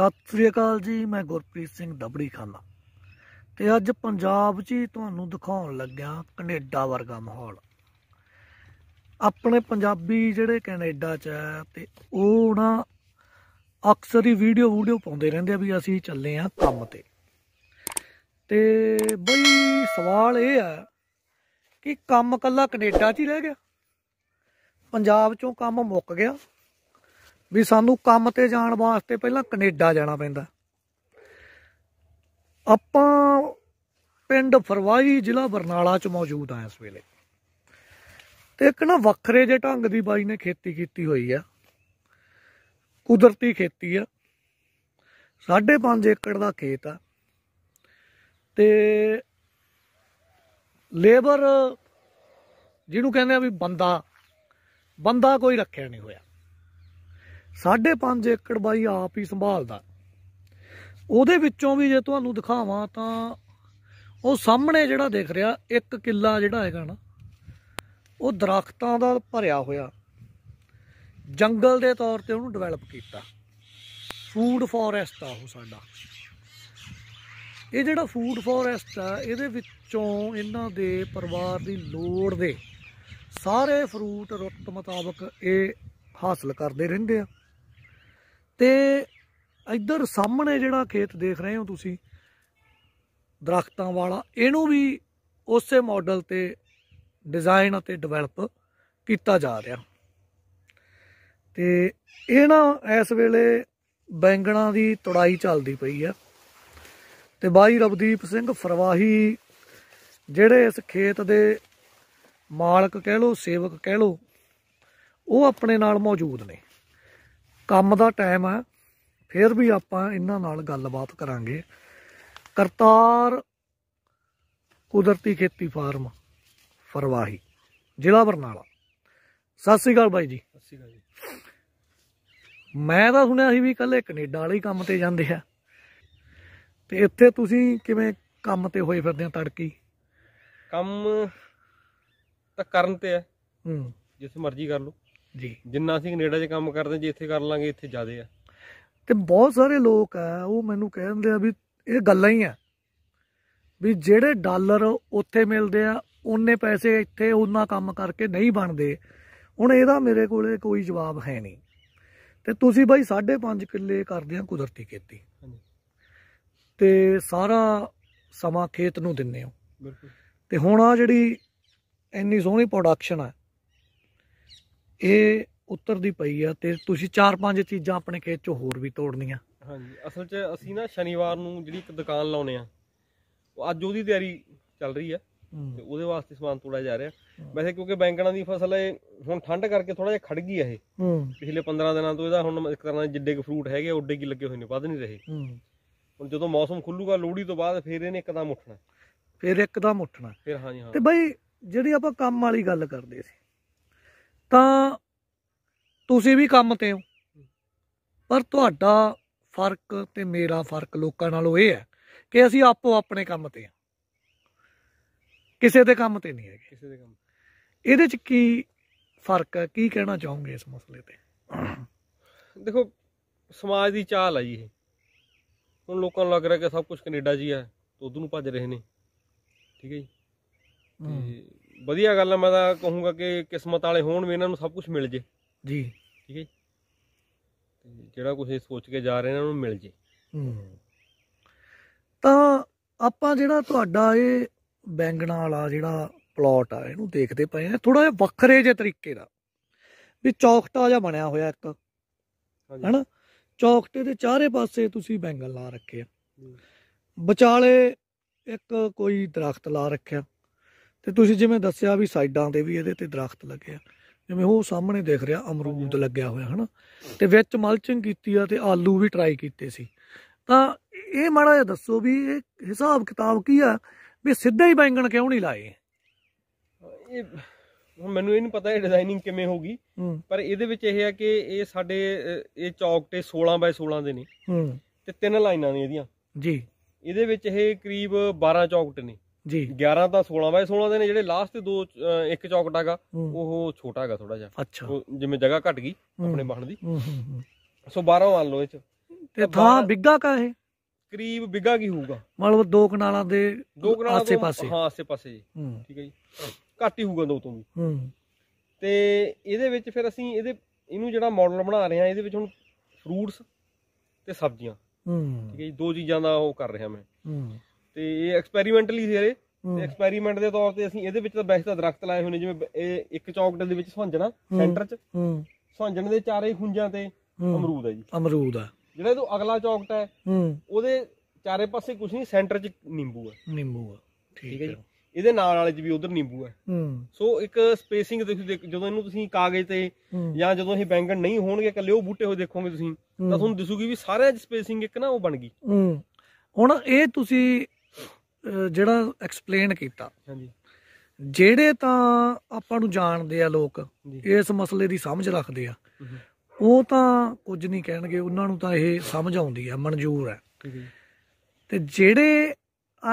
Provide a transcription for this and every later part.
ਸਤਿ ਸ੍ਰੀ ਅਕਾਲ ਜੀ ਮੈਂ ਗੁਰਪ੍ਰੀਤ ਸਿੰਘ ਦਬੜੀ ਖਾਨਾ ਤੇ ਅੱਜ ਪੰਜਾਬ 'ਚ ਤੁਹਾਨੂੰ ਦਿਖਾਉਣ ਲੱਗਿਆ ਕੈਨੇਡਾ ਵਰਗਾ ਮਾਹੌਲ ਆਪਣੇ ਪੰਜਾਬੀ ਜਿਹੜੇ ਕੈਨੇਡਾ 'ਚ ਆ ਤੇ ਉਹ ਨਾ ਅਕਸਰ ਹੀ ਵੀਡੀਓ ਵੀਡੀਓ ਪਾਉਂਦੇ ਰਹਿੰਦੇ ਆ ਵੀ ਅਸੀਂ ਚੱਲੇ ਆ ਕੰਮ ਤੇ ਤੇ ਬਈ ਸਵਾਲ ਇਹ ਆ ਕਿ ਕੰਮ ਕੱਲਾ ਕੈਨੇਡਾ 'ਚ ਹੀ ਰਹਿ ਗਿਆ ਪੰਜਾਬ 'ਚੋਂ ਕੰਮ ਮੁੱਕ ਗਿਆ ਵੀ ਸਾਨੂੰ ਕੰਮ ਤੇ ਜਾਣ ਵਾਸਤੇ ਪਹਿਲਾਂ ਕੈਨੇਡਾ ਜਾਣਾ ਪੈਂਦਾ ਆਪਾਂ ਪਿੰਡ ਫਰਵਾਈ ਜ਼ਿਲ੍ਹਾ ਬਰਨਾਲਾ ਚ ਮੌਜੂਦ ਆ ਇਸ ਵੇਲੇ ਤੇ ਇੱਕ ਨਾ ਵੱਖਰੇ ਜੇ ਢੰਗ ਦੀ ਬਾਈ ਨੇ ਖੇਤੀ ਕੀਤੀ ਹੋਈ ਆ ਕੁਦਰਤੀ ਖੇਤੀ ਆ 5.5 ਏਕੜ ਦਾ ਖੇਤ ਆ ਤੇ ਲੇਬਰ ਜਿਹਨੂੰ ਕਹਿੰਦੇ ਆ ਵੀ ਬੰਦਾ ਬੰਦਾ ਕੋਈ ਰੱਖਿਆ ਨਹੀਂ ਹੋਇਆ 5.5 ਏਕੜ ਬਾਈ ਆਪ ਹੀ ਸੰਭਾਲਦਾ ਉਹਦੇ ਵਿੱਚੋਂ ਵੀ ਜੇ ਤੁਹਾਨੂੰ ਦਿਖਾਵਾਂ ਤਾਂ ਉਹ ਸਾਹਮਣੇ ਜਿਹੜਾ ਦਿਖ ਰਿਹਾ ਇੱਕ ਕਿੱਲਾ ਜਿਹੜਾ ਹੈਗਾ ਨਾ ਉਹ ਦਰਖਤਾਂ ਦਾ ਭਰਿਆ ਹੋਇਆ ਜੰਗਲ ਦੇ ਤੌਰ ਤੇ ਉਹਨੂੰ ਡਿਵੈਲਪ ਕੀਤਾ ਫੂਡ ਫੋਰੈਸਟ ਆ ਉਹ ਸਾਡਾ ਇਹ ਜਿਹੜਾ ਫੂਡ ਫੋਰੈਸਟ ਆ ਇਹਦੇ ਵਿੱਚੋਂ ਇਹਨਾਂ ਦੇ ਪਰਿਵਾਰ ਦੀ ਲੋੜ ਦੇ ਸਾਰੇ ਫਰੂਟ ਰੁੱਤ ਮੁਤਾਬਕ ਇਹ ਹਾਸਲ ਕਰਦੇ ਰਹਿੰਦੇ ਆ ਤੇ ਇੱਧਰ ਸਾਹਮਣੇ ਜਿਹੜਾ ਖੇਤ ਦੇਖ ਰਹੇ ਹੋ ਤੁਸੀਂ ਦਰਖਤਾਂ ਵਾਲਾ ਇਹਨੂੰ ਵੀ ਉਸੇ ਮਾਡਲ ਤੇ ਡਿਜ਼ਾਈਨ ਅਤੇ ਡਿਵੈਲਪ ਕੀਤਾ ਜਾ ਰਿਹਾ ਤੇ ਇਹ ਨਾ ਇਸ ਵੇਲੇ ਬੈਂਗਣਾ ਦੀ ਤੜਾਈ ਚੱਲਦੀ ਪਈ ਆ ਤੇ ਬਾਈ ਰਵਦੀਪ ਸਿੰਘ ਫਰਵਾਹੀ ਜਿਹੜੇ ਇਸ ਖੇਤ ਦੇ ਮਾਲਕ ਕਹਿ ਲੋ ਸੇਵਕ ਕਹਿ ਲੋ ਉਹ ਆਪਣੇ ਨਾਲ ਮੌਜੂਦ ਨੇ ਕੰਮ ਦਾ ਟਾਈਮ ਆ ਫਿਰ ਵੀ ਆਪਾਂ ਇਹਨਾਂ ਨਾਲ ਗੱਲਬਾਤ ਕਰਾਂਗੇ ਕਰਤਾਰ ਕੁਦਰਤੀ ਖੇਤੀ ਫਾਰਮ ਫਰਵਾਹੀ ਜ਼ਿਲ੍ਹਾ ਬਰਨਾਲਾ ਸਤਿ ਸ੍ਰੀ ਅਕਾਲ ਬਾਈ ਜੀ ਸਤਿ ਸ੍ਰੀ ਅਕਾਲ ਜੀ ਮੈਂ ਤਾਂ ਸੁਣਿਆ ਸੀ ਵੀ ਕੱਲੇ ਕੈਨੇਡਾ ਵਾਲੇ ਕੰਮ ਤੇ ਜਾਂਦੇ ਆ ਤੇ ਇੱਥੇ ਤੁਸੀਂ ਕਿਵੇਂ ਕੰਮ ਤੇ ਹੋਏ ਫਿਰਦੇ ਆ ਤੜਕੀ ਕੰਮ ਤਾਂ ਕਰਨ ਤੇ ਆ ਹੂੰ ਜਿੱਥੇ ਮਰਜ਼ੀ ਕਰ ਲਓ ਜੀ ਜਿੰਨਾ ਅਸੀਂ ਕੈਨੇਡਾ 'ਚ ਕੰਮ ਕਰਦੇ ਜੇ ਇੱਥੇ ਕਰ ਲਾਂਗੇ ਇੱਥੇ ਜ਼ਿਆਦੇ ਆ ਤੇ ਬਹੁਤ ਸਾਰੇ ਲੋਕ ਆ ਉਹ ਮੈਨੂੰ ਕਹਿੰਦੇ ਆ ਵੀ ਇਹ ਗੱਲਾਂ ਹੀ ਆ ਵੀ ਜਿਹੜੇ ਡਾਲਰ ਉੱਥੇ ਮਿਲਦੇ ਆ ਉਹਨੇ ਪੈਸੇ ਇੱਥੇ ਉਹਨਾਂ ਕੰਮ ਕਰਕੇ ਨਹੀਂ ਬਣਦੇ ਹੁਣ ਇਹਦਾ ਮੇਰੇ ਕੋਲੇ ਕੋਈ ਜਵਾਬ ਹੈ ਨਹੀਂ ਤੇ ਤੁਸੀਂ ਬਾਈ 5.5 ਕਿੱਲੇ ਕਰਦੇ ਆ ਕੁਦਰਤੀ ਖੇਤੀ ਤੇ ਸਾਰਾ ਸਮਾਂ ਖੇਤ ਨੂੰ ਦਿੰਨੇ ਹੋ ਤੇ ਹੁਣ ਆ ਜਿਹੜੀ ਇੰਨੀ ਸੋਹਣੀ ਪ੍ਰੋਡਕਸ਼ਨ ਆ ਇਹ ਉਤਰਦੀ ਪਈ ਆ ਤੇ ਤੁਸੀਂ ਚਾਰ ਪੰਜ ਚੀਜ਼ਾਂ ਆਪਣੇ ਖੇਤ ਚੋਂ ਹੋਰ ਵੀ ਤੋੜਨੀਆਂ ਹਾਂਜੀ ਅਸਲ 'ਚ ਅਸੀਂ ਨਾ ਸ਼ਨੀਵਾਰ ਨੂੰ ਜਿਹੜੀ ਇੱਕ ਦੁਕਾਨ ਲਾਉਨੇ ਆ ਉਹ ਅੱਜ ਉਹਦੀ ਤਿਆਰੀ ਚੱਲ ਰਹੀ ਆ ਤੇ ਉਹਦੇ ਵਾਸਤੇ ਸਮਾਨ ਤੋੜਿਆ ਜਾ ਰਿਹਾ ਵੈਸੇ ਕਿਉਂਕਿ ਬੈਂਗਣਾ ਦੀ ਫਸਲ ਹੈ ਹੁਣ ਠੰਡ ਕਰਕੇ ਥੋੜਾ ਜਿਹਾ ਖੜ ਗਈ ਆ ਇਹ ਪਿਛਲੇ 15 ਦਿਨਾਂ ਤੋਂ ਇਹਦਾ ਹੁਣ ਇੱਕ ਤਰ੍ਹਾਂ ਦੇ ਜਿੱਡੇ ਕ ਫਰੂਟ ਹੈਗੇ ਉੱਡੇ ਕੀ ਲੱਗੇ ਹੋਏ ਨੇ ਵੱਧ ਨਹੀਂ ਰਹੇ ਹੁਣ ਜਦੋਂ ਮੌਸਮ ਖੁੱਲੂਗਾ ਲੋਹੜੀ ਤੋਂ ਬਾਅਦ ਫੇਰ ਇਹਨੇ ਇੱਕਦਮ ਉੱਠਣਾ ਫੇਰ ਇੱਕਦਮ ਉੱਠਣਾ ਫੇਰ ਹਾਂਜੀ ਹਾਂ ਤੇ ਬਈ ਜਿਹੜੀ ਆਪਾਂ ਕੰਮ ਵਾਲੀ ਗੱਲ ਕਰਦੇ ਸੀ ਤਾਂ ਤੁਸੀਂ ਵੀ ਕੰਮ ਤੇ ਹੋ ਪਰ ਤੁਹਾਡਾ ਫਰਕ ਤੇ ਮੇਰਾ ਫਰਕ ਲੋਕਾਂ ਨਾਲੋਂ ਇਹ ਹੈ ਕਿ ਅਸੀਂ ਆਪੋ ਆਪਣੇ ਕੰਮ ਤੇ ਆ ਕਿਸੇ ਦੇ ਕੰਮ ਤੇ ਨਹੀਂ ਹੈਗੇ ਕਿਸੇ ਦੇ ਕੰਮ ਇਹਦੇ ਚ ਕੀ ਫਰਕ ਹੈ ਕੀ ਕਹਿਣਾ ਚਾਹੋਗੇ ਇਸ ਮਸਲੇ ਤੇ ਦੇਖੋ ਸਮਾਜ ਦੀ ਚਾਲ ਹੈ ਜੀ ਇਹ ਹੁਣ ਲੋਕਾਂ ਨੂੰ ਲੱਗ ਰਿਹਾ ਕਿ ਸਭ ਕੁਝ ਕੈਨੇਡਾ ਜੀ ਹੈ ਤੋਂ ਉਧਰ ਨੂੰ ਭੱਜ ਰਹੇ ਨੇ ਠੀਕ ਹੈ ਜੀ ਤੇ ਵਧੀਆ ਗੱਲ ਆ ਮੈਂ ਤਾਂ ਕਹੂੰਗਾ ਕਿ ਕਿਸਮਤ ਵਾਲੇ ਹੋਣ ਵੀ ਇਹਨਾਂ ਨੂੰ ਸਭ ਕੁਝ ਮਿਲ ਜੇ ਜੀ ਠੀਕ ਹੈ ਜੀ? ਜਿਹੜਾ ਕੁਝ ਇਹ ਸੋਚ ਕੇ ਜਾ ਰਹੇ ਇਹਨਾਂ ਨੂੰ ਮਿਲ ਜੇ ਹੂੰ। ਤਾਂ ਆਪਾਂ ਜਿਹੜਾ ਤੁਹਾਡਾ ਇਹ ਬੈਂਗਣਾ ਵਾਲਾ ਜਿਹੜਾ ਪਲਾਟ ਆ ਇਹਨੂੰ ਦੇਖਦੇ ਪਏ ਆ ਥੋੜਾ ਜਿਹਾ ਵੱਖਰੇ ਜਿਹੇ ਤਰੀਕੇ ਦਾ ਵੀ ਚੌਕਟਾ ਜਿਹਾ ਬਣਿਆ ਹੋਇਆ ਇੱਕ ਹਣਾ ਚੌਕਟੇ ਦੇ ਚਾਰੇ ਪਾਸੇ ਤੁਸੀਂ ਬੈਂਗਣ ਲਾ ਰੱਖੇ ਆ ਵਿਚਾਲੇ ਇੱਕ ਕੋਈ ਦਰਖਤ ਲਾ ਰੱਖਿਆ ਤੇ ਤੁਸੀਂ ਜਿਵੇਂ ਦੱਸਿਆ ਵੀ ਸਾਈਡਾਂ ਤੇ ਵੀ ਇਹਦੇ ਤੇ ਦਰਖਤ ਲੱਗੇ ਆ ਜਿਵੇਂ ਉਹ ਸਾਹਮਣੇ ਦੇਖ ਰਿਹਾ ਅਮਰੂਦ ਲੱਗਿਆ ਹੋਇਆ ਹਨਾ ਤੇ ਵਿੱਚ ਮਲਚਿੰਗ ਕੀਤੀ ਆ ਤੇ ਆਲੂ ਵੀ ਟਰਾਈ ਕੀਤੇ ਸੀ ਤਾਂ ਇਹ ਮਾੜਾ ਜਿਹਾ ਦੱਸੋ ਵੀ ਇਹ ਹਿਸਾਬ ਕਿਤਾਬ ਕੀ ਆ ਵੀ ਸਿੱਧਾ ਹੀ ਬੈਂਗਣ ਕਿਉਂ ਨਹੀਂ ਲਾਏ ਇਹ ਮੈਨੂੰ ਇਹ ਨਹੀਂ ਪਤਾ ਇਹ ਡਿਜ਼ਾਈਨਿੰਗ ਕਿਵੇਂ ਹੋਗੀ ਪਰ ਇਹਦੇ ਵਿੱਚ ਇਹ ਆ ਕਿ ਇਹ ਸਾਡੇ ਇਹ ਚੌਕਟੇ 16 ਬਾਈ 16 ਦੇ ਨੇ ਤੇ ਤਿੰਨ ਲਾਈਨਾਂ ਨੇ ਇਹਦੀਆਂ ਜੀ ਇਹਦੇ ਵਿੱਚ ਇਹ ਕਰੀਬ 12 ਚੌਕਟ ਨੇ ਜੀ 11 ਤਾਂ 16 ਬਾਏ 16 ਦੇ ਨੇ ਜਿਹੜੇ ਲਾਸਟ ਦੇ ਦੋ ਇੱਕ ਚੌਕਟਾਗਾ ਉਹ ਛੋਟਾ ਹੈਗਾ ਥੋੜਾ ਜਿਹਾ ਅੱਛਾ ਜਿਵੇਂ ਜਗ੍ਹਾ ਘਟ ਗਈ ਆਪਣੇ ਬਾਹਣ ਦੀ ਸੋ 12 ਮੰਨ ਲਓ ਇਹ ਚ ਤੇ ਥਾਂ ਬਿੱਗਾ ਕਾ ਇਹ ਕਰੀਬ ਬਿੱਗਾ ਕੀ ਹੋਊਗਾ ਮਤਲਬ ਦੋ ਕਨਾਲਾਂ ਦੇ ਦੋ ਕਨਾਲਾਂ ਆਸੇ ਪਾਸੇ ਹਾਂ ਆਸੇ ਪਾਸੇ ਜੀ ਠੀਕ ਹੈ ਜੀ ਘੱਟ ਹੀ ਹੋਊਗਾ ਦੋ ਤੋਂ ਵੀ ਹੂੰ ਤੇ ਇਹਦੇ ਵਿੱਚ ਫਿਰ ਅਸੀਂ ਇਹਦੇ ਇਹਨੂੰ ਜਿਹੜਾ ਮਾਡਲ ਬਣਾ ਰਹੇ ਹਾਂ ਇਹਦੇ ਵਿੱਚ ਹੁਣ ਫਰੂਟਸ ਤੇ ਸਬਜ਼ੀਆਂ ਹੂੰ ਠੀਕ ਹੈ ਜੀ ਦੋ ਚੀਜ਼ਾਂ ਦਾ ਉਹ ਕਰ ਰਿਹਾ ਮੈਂ ਹੂੰ ਤੇ ਇਹ ਐਕਸਪੈਰੀਮੈਂਟਲੀ ਸੀ ਹਰੇ ਤੇ ਐਕਸਪੈਰੀਮੈਂਟ ਦੇ ਤੌਰ ਤੇ ਅਸੀਂ ਇਹਦੇ ਵਿੱਚ ਤਾਂ ਵੈਸੇ ਤਾਂ ਦਰਖਤ ਲਾਏ ਹੋਣੇ ਨੇ ਜਿਵੇਂ ਇਹ ਇੱਕ ਚੌਕਟ ਦੇ ਵਿੱਚ ਸੁਹੰਜਣਾ ਸੈਂਟਰ 'ਚ ਸੁਹੰਜਣ ਦੇ ਚਾਰੇ ਖੁੰਝਾਂ ਤੇ ਅਮਰੂਦ ਹੈ ਜੀ ਅਮਰੂਦ ਆ ਜਿਹੜਾ ਇਹ ਤੋਂ ਅਗਲਾ ਚੌਕਟ ਹੈ ਉਹਦੇ ਚਾਰੇ ਪਾਸੇ ਕੁਝ ਨਹੀਂ ਸੈਂਟਰ 'ਚ ਨਿੰਬੂ ਹੈ ਨਿੰਬੂ ਆ ਠੀਕ ਹੈ ਜੀ ਇਹਦੇ ਨਾਲ ਵਾਲੇ ਜੀ ਵੀ ਉਧਰ ਨਿੰਬੂ ਹੈ ਹੂੰ ਸੋ ਇੱਕ ਸਪੇਸਿੰਗ ਤੁਸੀਂ ਜਦੋਂ ਇਹਨੂੰ ਤੁਸੀਂ ਕਾਗਜ਼ ਤੇ ਜਾਂ ਜਦੋਂ ਇਹ ਬੈਂਗਣ ਨਹੀਂ ਹੋਣਗੇ ਇਕੱਲੇ ਉਹ ਬੂਟੇ ਹੋਏ ਦੇਖੋਗੇ ਤੁਸੀਂ ਤਾਂ ਤੁਹਾਨੂੰ ਦਿਸੂਗੀ ਵੀ ਸਾਰਿਆਂ ਦੀ ਸਪੇਸਿੰਗ ਇੱਕ ਨਾ ਉਹ ਬਣ ਗਈ ਹੂੰ ਹੁਣ ਇਹ ਤੁਸੀਂ ਜਿਹੜਾ ਐਕਸਪਲੇਨ ਕੀਤਾ ਹਾਂਜੀ ਜਿਹੜੇ ਤਾਂ ਆਪਾਂ ਨੂੰ ਜਾਣਦੇ ਆ ਲੋਕ ਇਸ ਮਸਲੇ ਦੀ ਸਮਝ ਰੱਖਦੇ ਆ ਉਹ ਤਾਂ ਕੁਝ ਨਹੀਂ ਕਹਿਣਗੇ ਉਹਨਾਂ ਨੂੰ ਤਾਂ ਇਹ ਸਮਝ ਆਉਂਦੀ ਆ ਮਨਜ਼ੂਰ ਹੈ ਤੇ ਜਿਹੜੇ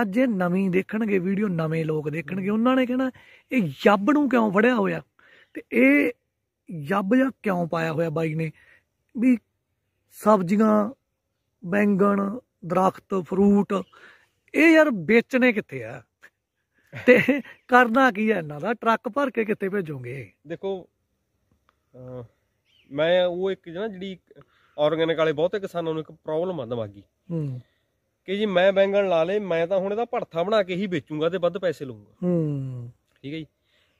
ਅੱਜ ਇਹ ਨਵੀਂ ਦੇਖਣਗੇ ਵੀਡੀਓ ਨਵੇਂ ਲੋਕ ਦੇਖਣਗੇ ਉਹਨਾਂ ਨੇ ਕਹਿਣਾ ਇਹ ਯੱਬ ਨੂੰ ਕਿਉਂ ਫੜਿਆ ਹੋਇਆ ਤੇ ਇਹ ਯੱਬ ਜਾਂ ਕਿਉਂ ਪਾਇਆ ਹੋਇਆ ਬਾਈ ਨੇ ਵੀ ਸਬਜ਼ੀਆਂ ਬੈਂਗਣ ਦਰਖਤ ਫਰੂਟ ਇਹ ਯਾਰ ਵੇਚਣੇ ਕਿੱਥੇ ਆ ਤੇ ਕਰਨਾ ਕੀ ਹੈ ਇਹਨਾਂ ਦਾ ਟਰੱਕ ਭਰ ਕੇ ਕਿੱਥੇ ਭੇਜੋਗੇ ਦੇਖੋ ਮੈਂ ਉਹ ਇੱਕ ਜਣਾ ਜਿਹੜੀ ਆਰਗੈਨਿਕ ਵਾਲੇ ਬਹੁਤੇ ਕਿਸਾਨਾਂ ਨੂੰ ਇੱਕ ਪ੍ਰੋਬਲਮ ਆ ਦਿਮਾਗੀ ਹੂੰ ਕਿ ਜੀ ਮੈਂ ਬੈਂਗਣ ਲਾ ਲੇ ਮੈਂ ਤਾਂ ਹੁਣ ਇਹਦਾ ਭੜਥਾ ਬਣਾ ਕੇ ਹੀ ਵੇਚੂਗਾ ਤੇ ਵੱਧ ਪੈਸੇ ਲਊਗਾ ਹੂੰ ਠੀਕ ਹੈ ਜੀ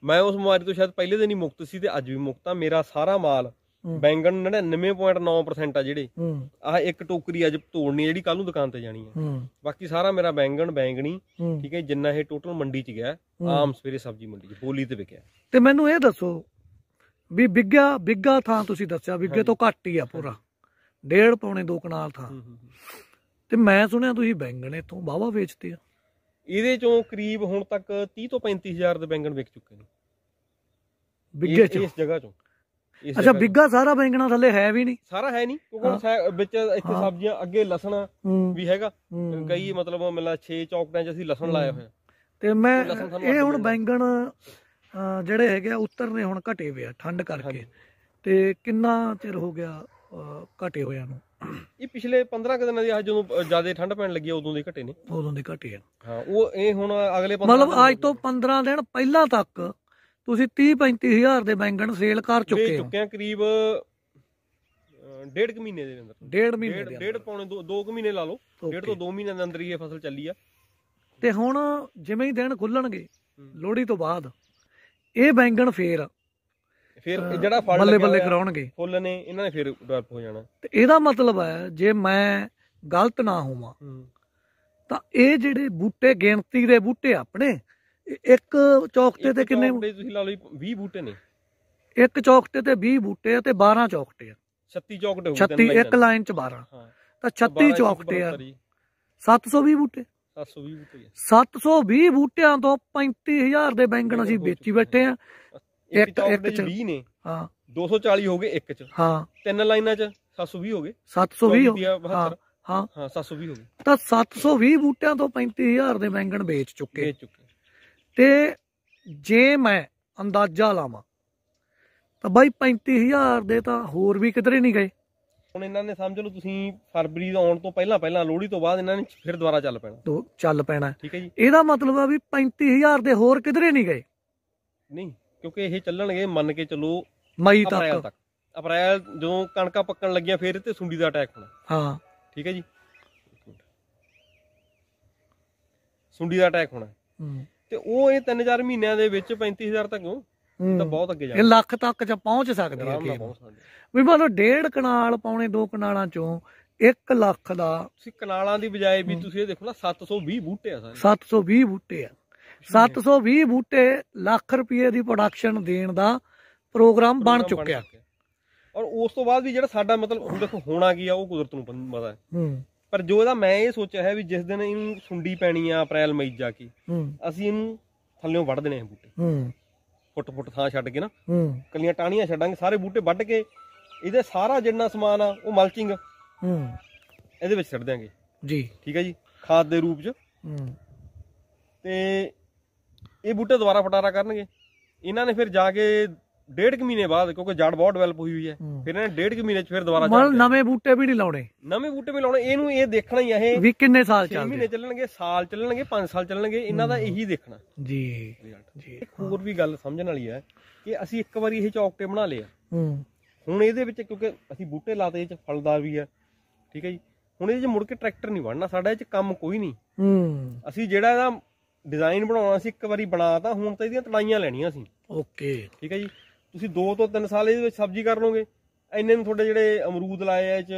ਮੈਂ ਉਸ ਮਾਰੀ ਤੋਂ ਸ਼ਾਇਦ ਪਹਿਲੇ ਦਿਨ ਹੀ ਮੁਕਤ ਸੀ ਤੇ ਅੱਜ ਵੀ ਮੁਕਤ ਆ ਮੇਰਾ ਸਾਰਾ ਮਾਲ ਬੈਂਗਣ 99.9% ਆ ਜਿਹੜੇ ਆ ਇੱਕ ਟੋਕਰੀ ਅੱਜ ਤੋੜਨੀ ਜਿਹੜੀ ਕੱਲ ਨੂੰ ਦੁਕਾਨ ਤੇ ਜਾਣੀ ਹੈ ਬਾਕੀ ਸਾਰਾ ਮੇਰਾ ਬੈਂਗਣ ਬੈਂਗਣੀ ਠੀਕ ਹੈ ਜਿੰਨਾ ਇਹ ਟੋਟਲ ਮੰਡੀ ਚ ਗਿਆ ਆਮ ਸਵੇਰੇ ਸਬਜ਼ੀ ਮੰਡੀ ਚ ਬੋਲੀ ਤੇ ਵਿਕਿਆ ਤੇ ਮੈਨੂੰ ਇਹ ਦੱਸੋ ਵੀ ਬਿੱਗਾ ਬਿੱਗਾ ਥਾਂ ਤੁਸੀਂ ਦੱਸਿਆ ਵਿੱਗੇ ਤੋਂ ਘੱਟ ਹੀ ਆ ਪੂਰਾ ਡੇਢ ਪੌਣੇ ਦੋ ਕਨਾਲ ਥਾਂ ਤੇ ਮੈਂ ਸੁਣਿਆ ਤੁਸੀਂ ਬੈਂਗਣ ਇਥੋਂ ਬਾਵਾ ਵੇਚਦੇ ਆ ਇਹਦੇ ਚੋਂ ਕਰੀਬ ਹੁਣ ਤੱਕ 30 ਤੋਂ 35000 ਦੇ ਬੈਂਗਣ ਵਿਕ ਚੁੱਕੇ ਨੇ ਬਿੱਗੇ ਚ ਇਸ ਜਗ੍ਹਾ ਚੋਂ ਅੱਛਾ ਬਿੱਗਾ ਸਾਰਾ ਬੈਂਗਣਾ ਥੱਲੇ ਹੈ ਵੀ ਨਹੀਂ ਸਾਰਾ ਹੈ ਨਹੀਂ ਕਿਉਂਕਿ ਵਿੱਚ ਇੱਥੇ ਸਬਜ਼ੀਆਂ ਅੱਗੇ ਲਸਣ ਵੀ ਹੈਗਾ ਕਈ ਮਤਲਬ ਮਿਲਾ 6 ਚੌਕਟਾਂ 'ਚ ਅਸੀਂ ਲਸਣ ਲਾਇਆ ਹੋਇਆ ਤੇ ਮੈਂ ਇਹ ਹੁਣ ਬੈਂਗਣ ਜਿਹੜੇ ਹੈਗੇ ਆ ਉਤਰਨੇ ਹੁਣ ਘਟੇ ਪਿਆ ਆ ਠੰਡ ਕਰਕੇ ਤੇ ਕਿੰਨਾ ਚਿਰ ਹੋ ਗਿਆ ਘਟੇ ਹੋਇਆ ਨੂੰ ਇਹ ਪਿਛਲੇ 15 ਦਿਨਾਂ ਦੀ ਆ ਜਦੋਂ ਜਿਆਦਾ ਠੰਡ ਪੈਣ ਲੱਗੀ ਉਦੋਂ ਦੇ ਘਟੇ ਨੇ ਉਦੋਂ ਦੇ ਘਟੇ ਆ ਹਾਂ ਉਹ ਇਹ ਹੁਣ ਅਗਲੇ ਮਤਲਬ ਅੱਜ ਤੋਂ 15 ਦਿਨ ਪਹਿਲਾਂ ਤੱਕ ਤੁਸੀਂ 30 35000 ਦੇ ਬੈਂਗਣ ਸੇਲ ਕਰ ਚੁੱਕੇ ਹੋ ਚੁੱਕੇ ਆ ਕਰੀਬ ਡੇਢ ਕੁ ਮਹੀਨੇ ਦੇ ਅੰਦਰ ਡੇਢ ਮਹੀਨੇ ਦੇ ਡੇਢ ਪੌਣੇ 2 ਕੁ ਮਹੀਨੇ ਲਾ ਲਓ ਡੇਢ ਤੋਂ 2 ਮਹੀਨੇ ਦੇ ਅੰਦਰ ਹੀ ਇਹ ਫਸਲ ਚੱਲੀ ਆ ਤੇ ਹੁਣ ਜਿਵੇਂ ਹੀ ਦਿਨ ਖੁੱਲਣਗੇ ਲੋਹੜੀ ਤੋਂ ਬਾਅਦ ਇਹ ਬੈਂਗਣ ਫੇਰ ਫਿਰ ਜਿਹੜਾ ਫਲ ਬੱਲੇ ਬੱਲੇ ਕਰਾਉਣਗੇ ਫੁੱਲ ਨੇ ਇਹਨਾਂ ਨੇ ਫਿਰ ਡਰਪ ਹੋ ਜਾਣਾ ਤੇ ਇਹਦਾ ਮਤਲਬ ਹੈ ਜੇ ਮੈਂ ਗਲਤ ਨਾ ਹੋਵਾਂ ਤਾਂ ਇਹ ਜਿਹੜੇ ਬੂਟੇ ਗਿਣਤੀ ਦੇ ਬੂਟੇ ਆਪਣੇ ਇੱਕ ਚੌਕਟੇ ਤੇ ਕਿੰਨੇ ਬੂਟੇ ਤੁਸੀਂ ਲਾ ਲਓ 20 ਬੂਟੇ ਨੇ ਇੱਕ ਚੌਕਟੇ ਤੇ 20 ਬੂਟੇ ਆ ਤੇ 12 ਚੌਕਟੇ ਆ 36 ਚੌਕਟੇ ਹੋ ਗਏ 36 ਇੱਕ ਲਾਈਨ ਚ 12 ਤਾਂ 36 ਚੌਕਟੇ ਆ 720 ਬੂਟੇ 720 ਬੂਟੇ 720 ਬੂਟਿਆਂ ਤੋਂ 35000 ਦੇ ਬੈਂਗਣ ਅਸੀਂ ਵੇਚੀ ਬੈਠੇ ਆ ਇੱਕ ਇੱਕ ਚ 20 ਨੇ ਹਾਂ 240 ਹੋ ਗਏ ਇੱਕ ਚ ਹਾਂ ਤਿੰਨ ਲਾਈਨਾਂ ਚ 720 ਹੋ ਗਏ 720 ਹੋ ਗਏ ਹਾਂ ਹਾਂ 720 ਹੋ ਗਏ ਤਾਂ 720 ਬੂਟਿਆਂ ਤੋਂ 35000 ਦੇ ਬੈਂਗਣ ਵੇਚ ਚੁੱਕੇ ਵੇਚ ਚੁੱਕੇ ਤੇ ਜੇ ਮੈਂ ਅੰਦਾਜ਼ਾ ਲਾਵਾਂ ਤਾਂ ਬਾਈ 35000 ਦੇ ਤਾਂ ਹੋਰ ਵੀ ਕਿਧਰੇ ਨਹੀਂ ਗਏ ਹੁਣ ਇਹਨਾਂ ਨੇ ਸਮਝ ਲਓ ਤੁਸੀਂ ਫਰਵਰੀ ਦਾ ਆਉਣ ਤੋਂ ਪਹਿਲਾਂ ਪਹਿਲਾਂ ਲੋਹੜੀ ਤੋਂ ਬਾਅਦ ਇਹਨਾਂ ਨੇ ਫਿਰ ਦੁਬਾਰਾ ਚੱਲ ਪੈਣਾ ਤੋਂ ਚੱਲ ਪੈਣਾ ਠੀਕ ਹੈ ਜੀ ਇਹਦਾ ਮਤਲਬ ਆ ਵੀ 35000 ਦੇ ਹੋਰ ਕਿਧਰੇ ਨਹੀਂ ਗਏ ਨਹੀਂ ਕਿਉਂਕਿ ਇਹ ਚੱਲਣਗੇ ਮੰਨ ਕੇ ਚੱਲੋ ਮਈ ਤੱਕ ਅਪ੍ਰੈਲ ਜਦੋਂ ਕਣਕਾਂ ਪੱਕਣ ਲੱਗੀਆਂ ਫਿਰ ਤੇ ਸੁੰਡੀ ਦਾ ਅਟੈਕ ਹੋਣਾ ਹਾਂ ਠੀਕ ਹੈ ਜੀ ਸੁੰਡੀ ਦਾ ਅਟੈਕ ਹੋਣਾ ਹੂੰ ਤੇ ਉਹ ਇਹ 3-4 ਮਹੀਨਿਆਂ ਦੇ ਵਿੱਚ 35000 ਤੱਕ ਤਾਂ ਬਹੁਤ ਅੱਗੇ ਜਾਂਦਾ ਇਹ ਲੱਖ ਤੱਕ ਚ ਪਹੁੰਚ ਸਕਦੀ ਹੈ ਵੀ ਮੰਨ ਲਓ ਡੇਢ ਕਨਾਲ ਪਾਉਣੇ ਦੋ ਕਨਾਲਾਂ ਚੋਂ 1 ਲੱਖ ਦਾ ਤੁਸੀਂ ਕਨਾਲਾਂ ਦੀ ਬਜਾਏ ਵੀ ਤੁਸੀਂ ਇਹ ਦੇਖੋ ਨਾ 720 ਬੂਟੇ ਆ ਸਾਰੇ 720 ਬੂਟੇ ਆ 720 ਬੂਟੇ ਲੱਖ ਰੁਪਏ ਦੀ ਪ੍ਰੋਡਕਸ਼ਨ ਦੇਣ ਦਾ ਪ੍ਰੋਗਰਾਮ ਬਣ ਚੁੱਕਿਆ ਔਰ ਉਸ ਤੋਂ ਬਾਅਦ ਵੀ ਜਿਹੜਾ ਸਾਡਾ ਮਤਲਬ ਹੁਣ ਦੇਖੋ ਹੋਣਾ ਕੀ ਆ ਉਹ ਕੁਦਰਤ ਨੂੰ ਪਤਾ ਹੈ ਪਰ ਜੋ ਇਹਦਾ ਮੈਂ ਇਹ ਸੋਚਿਆ ਹੈ ਵੀ ਜਿਸ ਦਿਨ ਇਹਨੂੰ ਸੁੰਡੀ ਪੈਣੀ ਆ ਅਪ੍ਰੈਲ ਮਈ ਜਾ ਕੇ ਅਸੀਂ ਇਹਨੂੰ ਥੱਲੇੋਂ ਵੱਢ ਦੇਣੇ ਆ ਬੂਟੇ ਹੂੰ ਫੁੱਟ ਫੁੱਟ ਥਾਂ ਛੱਡ ਕੇ ਨਾ ਹੂੰ ਕੱਲੀਆਂ ਟਾਹਣੀਆਂ ਛੱਡਾਂਗੇ ਸਾਰੇ ਬੂਟੇ ਵੱਢ ਕੇ ਇਹਦੇ ਸਾਰਾ ਜਿੰਨਾ ਸਮਾਨ ਆ ਉਹ ਮਲਚਿੰਗ ਹੂੰ ਇਹਦੇ ਵਿੱਚ ਛੱਡ ਦਿਆਂਗੇ ਜੀ ਠੀਕ ਹੈ ਜੀ ਖਾਦ ਦੇ ਰੂਪ 'ਚ ਹੂੰ ਤੇ ਇਹ ਬੂਟੇ ਦੁਬਾਰਾ ਫਟਾਰਾ ਕਰਨਗੇ ਇਹਨਾਂ ਨੇ ਫਿਰ ਜਾ ਕੇ ਡੇਢ ਕੁ ਮਹੀਨੇ ਬਾਅਦ ਕਿਉਂਕਿ ਜੜ ਬਹੁਤ ਡਵੈਲਪ ਹੋਈ ਹੋਈ ਹੈ ਫਿਰ ਇਹਨਾਂ ਨੇ ਡੇਢ ਕੁ ਮਹੀਨੇ ਚ ਫਿਰ ਦੁਬਾਰਾ ਮਤਲਬ ਨਵੇਂ ਬੂਟੇ ਵੀ ਨਹੀਂ ਲਾਉਣੇ ਨਵੇਂ ਬੂਟੇ ਵੀ ਲਾਉਣੇ ਇਹਨੂੰ ਇਹ ਦੇਖਣਾ ਹੀ ਇਹ ਵੀ ਕਿੰਨੇ ਸਾਲ ਚੱਲਦੇ ਮਹੀਨੇ ਚੱਲਣਗੇ ਸਾਲ ਚੱਲਣਗੇ 5 ਸਾਲ ਚੱਲਣਗੇ ਇਹਨਾਂ ਦਾ ਇਹੀ ਦੇਖਣਾ ਜੀ ਜੀ ਹੋਰ ਵੀ ਗੱਲ ਸਮਝਣ ਵਾਲੀ ਹੈ ਕਿ ਅਸੀਂ ਇੱਕ ਵਾਰੀ ਇਹ ਚੌਕਟੇ ਬਣਾ ਲਿਆ ਹੁਣ ਇਹਦੇ ਵਿੱਚ ਕਿਉਂਕਿ ਅਸੀਂ ਬੂਟੇ ਲਾਤੇ ਇਹ ਚ ਫਲਦਾਰ ਵੀ ਹੈ ਠੀਕ ਹੈ ਜੀ ਹੁਣ ਇਹ ਚ ਮੁੜ ਕੇ ਟਰੈਕਟਰ ਨਹੀਂ ਵੜਨਾ ਸਾਡਾ ਇਹ ਚ ਕੰਮ ਕੋਈ ਨਹੀਂ ਹੂੰ ਅਸੀਂ ਜਿਹੜਾ ਇਹਦਾ ਡਿਜ਼ਾਈਨ ਬਣਾਉਣਾ ਸੀ ਇੱਕ ਵਾਰੀ ਬਣਾਤਾ ਹੁਣ ਤਾਂ ਇਹਦੀਆਂ ਤੜਾਈਆਂ ਲੈਣੀਆਂ ਸੀ ਓਕੇ ਠੀਕ ਹੈ ਜੀ ਤੁਸੀਂ 2 ਤੋਂ 3 ਸਾਲ ਇਹਦੇ ਵਿੱਚ ਸਬਜ਼ੀ ਕਰ ਲਓਗੇ ਇੰਨੇ ਨੂੰ ਤੁਹਾਡੇ ਜਿਹੜੇ ਅਮਰੂਦ ਲਾਏ ਐ ਚ